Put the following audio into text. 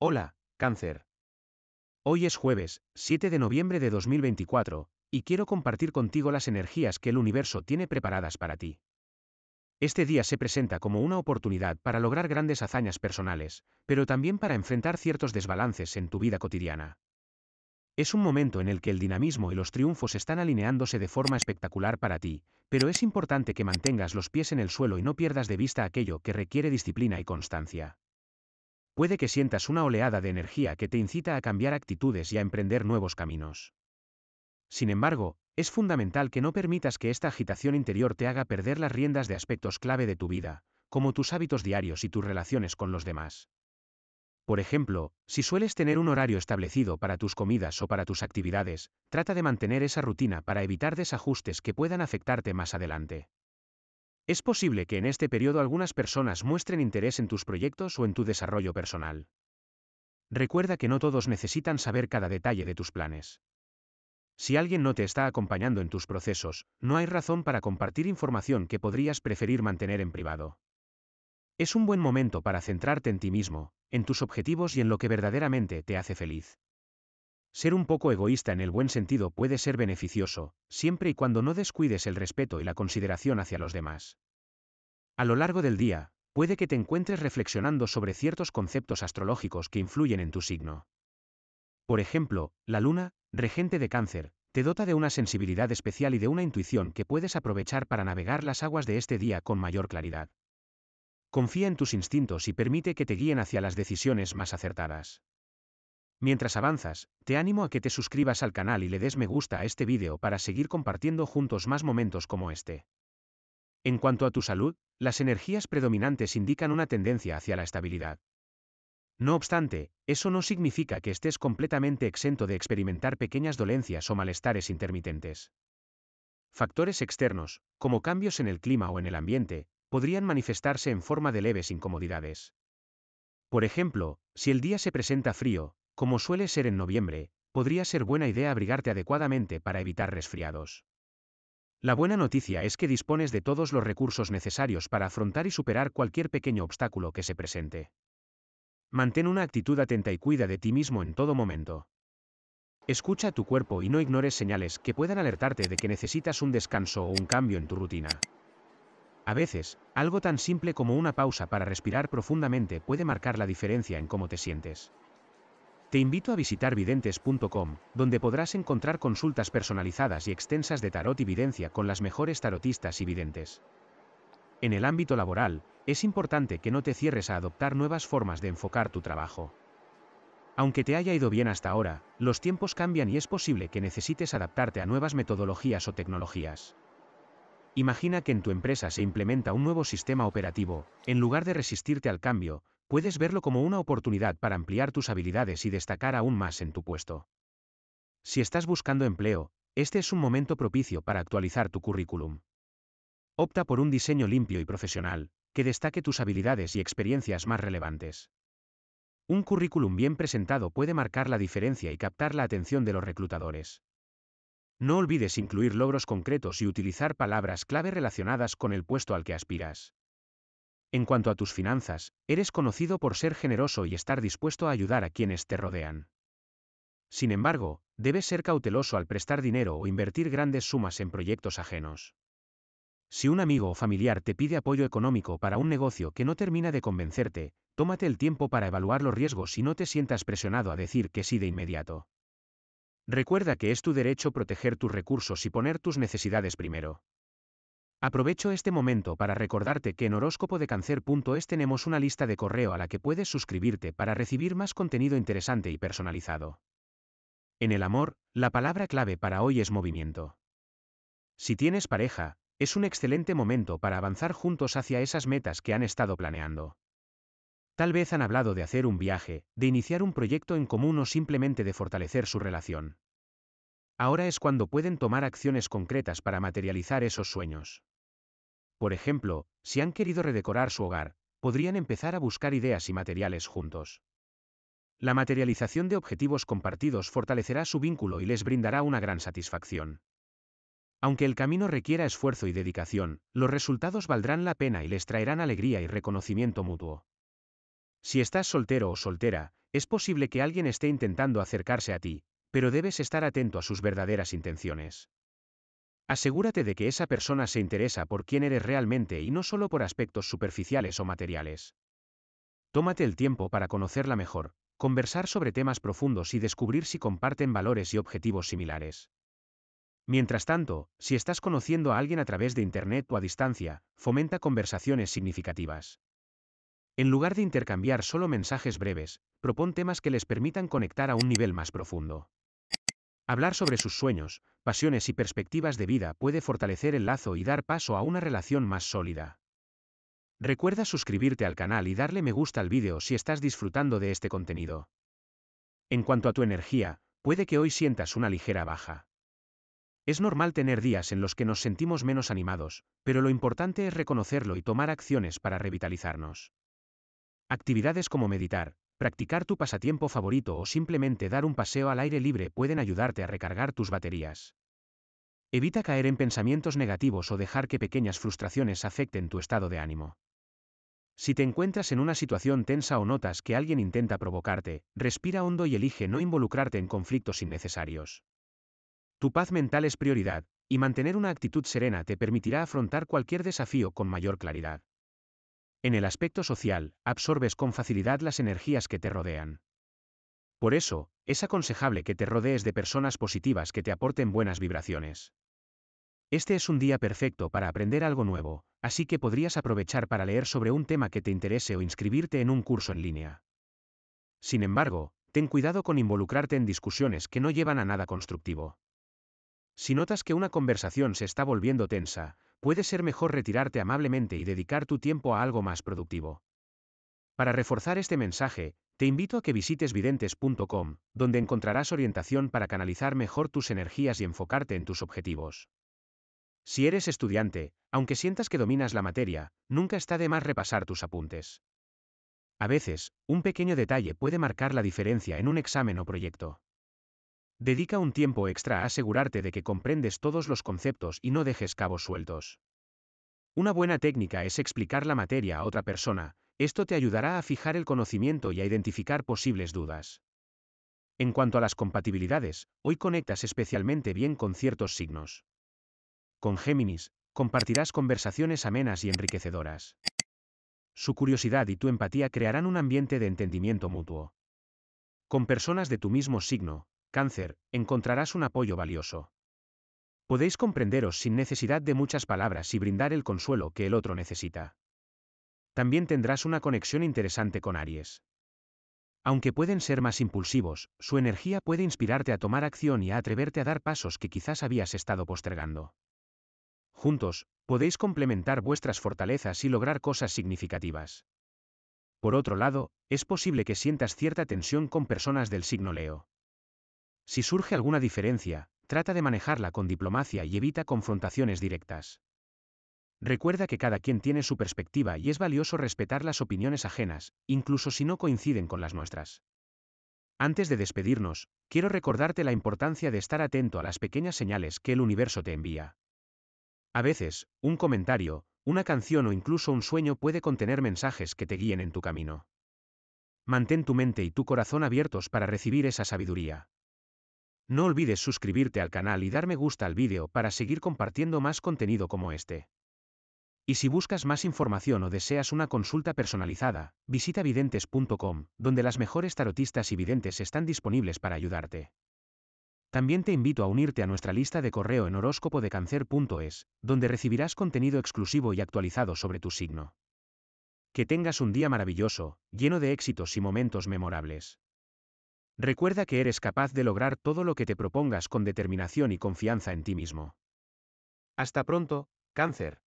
Hola, cáncer. Hoy es jueves, 7 de noviembre de 2024, y quiero compartir contigo las energías que el universo tiene preparadas para ti. Este día se presenta como una oportunidad para lograr grandes hazañas personales, pero también para enfrentar ciertos desbalances en tu vida cotidiana. Es un momento en el que el dinamismo y los triunfos están alineándose de forma espectacular para ti, pero es importante que mantengas los pies en el suelo y no pierdas de vista aquello que requiere disciplina y constancia puede que sientas una oleada de energía que te incita a cambiar actitudes y a emprender nuevos caminos. Sin embargo, es fundamental que no permitas que esta agitación interior te haga perder las riendas de aspectos clave de tu vida, como tus hábitos diarios y tus relaciones con los demás. Por ejemplo, si sueles tener un horario establecido para tus comidas o para tus actividades, trata de mantener esa rutina para evitar desajustes que puedan afectarte más adelante. Es posible que en este periodo algunas personas muestren interés en tus proyectos o en tu desarrollo personal. Recuerda que no todos necesitan saber cada detalle de tus planes. Si alguien no te está acompañando en tus procesos, no hay razón para compartir información que podrías preferir mantener en privado. Es un buen momento para centrarte en ti mismo, en tus objetivos y en lo que verdaderamente te hace feliz. Ser un poco egoísta en el buen sentido puede ser beneficioso, siempre y cuando no descuides el respeto y la consideración hacia los demás. A lo largo del día, puede que te encuentres reflexionando sobre ciertos conceptos astrológicos que influyen en tu signo. Por ejemplo, la luna, regente de cáncer, te dota de una sensibilidad especial y de una intuición que puedes aprovechar para navegar las aguas de este día con mayor claridad. Confía en tus instintos y permite que te guíen hacia las decisiones más acertadas. Mientras avanzas, te animo a que te suscribas al canal y le des me gusta a este vídeo para seguir compartiendo juntos más momentos como este. En cuanto a tu salud, las energías predominantes indican una tendencia hacia la estabilidad. No obstante, eso no significa que estés completamente exento de experimentar pequeñas dolencias o malestares intermitentes. Factores externos, como cambios en el clima o en el ambiente, podrían manifestarse en forma de leves incomodidades. Por ejemplo, si el día se presenta frío, como suele ser en noviembre, podría ser buena idea abrigarte adecuadamente para evitar resfriados. La buena noticia es que dispones de todos los recursos necesarios para afrontar y superar cualquier pequeño obstáculo que se presente. Mantén una actitud atenta y cuida de ti mismo en todo momento. Escucha tu cuerpo y no ignores señales que puedan alertarte de que necesitas un descanso o un cambio en tu rutina. A veces, algo tan simple como una pausa para respirar profundamente puede marcar la diferencia en cómo te sientes. Te invito a visitar videntes.com, donde podrás encontrar consultas personalizadas y extensas de tarot y videncia con las mejores tarotistas y videntes. En el ámbito laboral, es importante que no te cierres a adoptar nuevas formas de enfocar tu trabajo. Aunque te haya ido bien hasta ahora, los tiempos cambian y es posible que necesites adaptarte a nuevas metodologías o tecnologías. Imagina que en tu empresa se implementa un nuevo sistema operativo, en lugar de resistirte al cambio, Puedes verlo como una oportunidad para ampliar tus habilidades y destacar aún más en tu puesto. Si estás buscando empleo, este es un momento propicio para actualizar tu currículum. Opta por un diseño limpio y profesional, que destaque tus habilidades y experiencias más relevantes. Un currículum bien presentado puede marcar la diferencia y captar la atención de los reclutadores. No olvides incluir logros concretos y utilizar palabras clave relacionadas con el puesto al que aspiras. En cuanto a tus finanzas, eres conocido por ser generoso y estar dispuesto a ayudar a quienes te rodean. Sin embargo, debes ser cauteloso al prestar dinero o invertir grandes sumas en proyectos ajenos. Si un amigo o familiar te pide apoyo económico para un negocio que no termina de convencerte, tómate el tiempo para evaluar los riesgos y no te sientas presionado a decir que sí de inmediato. Recuerda que es tu derecho proteger tus recursos y poner tus necesidades primero. Aprovecho este momento para recordarte que en horóscopo de cáncer.es tenemos una lista de correo a la que puedes suscribirte para recibir más contenido interesante y personalizado. En el amor, la palabra clave para hoy es movimiento. Si tienes pareja, es un excelente momento para avanzar juntos hacia esas metas que han estado planeando. Tal vez han hablado de hacer un viaje, de iniciar un proyecto en común o simplemente de fortalecer su relación. Ahora es cuando pueden tomar acciones concretas para materializar esos sueños. Por ejemplo, si han querido redecorar su hogar, podrían empezar a buscar ideas y materiales juntos. La materialización de objetivos compartidos fortalecerá su vínculo y les brindará una gran satisfacción. Aunque el camino requiera esfuerzo y dedicación, los resultados valdrán la pena y les traerán alegría y reconocimiento mutuo. Si estás soltero o soltera, es posible que alguien esté intentando acercarse a ti, pero debes estar atento a sus verdaderas intenciones. Asegúrate de que esa persona se interesa por quién eres realmente y no solo por aspectos superficiales o materiales. Tómate el tiempo para conocerla mejor, conversar sobre temas profundos y descubrir si comparten valores y objetivos similares. Mientras tanto, si estás conociendo a alguien a través de Internet o a distancia, fomenta conversaciones significativas. En lugar de intercambiar solo mensajes breves, propón temas que les permitan conectar a un nivel más profundo. Hablar sobre sus sueños, pasiones y perspectivas de vida puede fortalecer el lazo y dar paso a una relación más sólida. Recuerda suscribirte al canal y darle me gusta al vídeo si estás disfrutando de este contenido. En cuanto a tu energía, puede que hoy sientas una ligera baja. Es normal tener días en los que nos sentimos menos animados, pero lo importante es reconocerlo y tomar acciones para revitalizarnos. Actividades como meditar, Practicar tu pasatiempo favorito o simplemente dar un paseo al aire libre pueden ayudarte a recargar tus baterías. Evita caer en pensamientos negativos o dejar que pequeñas frustraciones afecten tu estado de ánimo. Si te encuentras en una situación tensa o notas que alguien intenta provocarte, respira hondo y elige no involucrarte en conflictos innecesarios. Tu paz mental es prioridad, y mantener una actitud serena te permitirá afrontar cualquier desafío con mayor claridad. En el aspecto social, absorbes con facilidad las energías que te rodean. Por eso, es aconsejable que te rodees de personas positivas que te aporten buenas vibraciones. Este es un día perfecto para aprender algo nuevo, así que podrías aprovechar para leer sobre un tema que te interese o inscribirte en un curso en línea. Sin embargo, ten cuidado con involucrarte en discusiones que no llevan a nada constructivo. Si notas que una conversación se está volviendo tensa, puede ser mejor retirarte amablemente y dedicar tu tiempo a algo más productivo. Para reforzar este mensaje, te invito a que visites videntes.com, donde encontrarás orientación para canalizar mejor tus energías y enfocarte en tus objetivos. Si eres estudiante, aunque sientas que dominas la materia, nunca está de más repasar tus apuntes. A veces, un pequeño detalle puede marcar la diferencia en un examen o proyecto. Dedica un tiempo extra a asegurarte de que comprendes todos los conceptos y no dejes cabos sueltos. Una buena técnica es explicar la materia a otra persona, esto te ayudará a fijar el conocimiento y a identificar posibles dudas. En cuanto a las compatibilidades, hoy conectas especialmente bien con ciertos signos. Con Géminis, compartirás conversaciones amenas y enriquecedoras. Su curiosidad y tu empatía crearán un ambiente de entendimiento mutuo. Con personas de tu mismo signo, cáncer, encontrarás un apoyo valioso. Podéis comprenderos sin necesidad de muchas palabras y brindar el consuelo que el otro necesita. También tendrás una conexión interesante con Aries. Aunque pueden ser más impulsivos, su energía puede inspirarte a tomar acción y a atreverte a dar pasos que quizás habías estado postergando. Juntos, podéis complementar vuestras fortalezas y lograr cosas significativas. Por otro lado, es posible que sientas cierta tensión con personas del signo Leo. Si surge alguna diferencia, trata de manejarla con diplomacia y evita confrontaciones directas. Recuerda que cada quien tiene su perspectiva y es valioso respetar las opiniones ajenas, incluso si no coinciden con las nuestras. Antes de despedirnos, quiero recordarte la importancia de estar atento a las pequeñas señales que el universo te envía. A veces, un comentario, una canción o incluso un sueño puede contener mensajes que te guíen en tu camino. Mantén tu mente y tu corazón abiertos para recibir esa sabiduría. No olvides suscribirte al canal y darme gusta al vídeo para seguir compartiendo más contenido como este. Y si buscas más información o deseas una consulta personalizada, visita videntes.com, donde las mejores tarotistas y videntes están disponibles para ayudarte. También te invito a unirte a nuestra lista de correo en horóscopodecancer.es, donde recibirás contenido exclusivo y actualizado sobre tu signo. Que tengas un día maravilloso, lleno de éxitos y momentos memorables. Recuerda que eres capaz de lograr todo lo que te propongas con determinación y confianza en ti mismo. Hasta pronto, cáncer.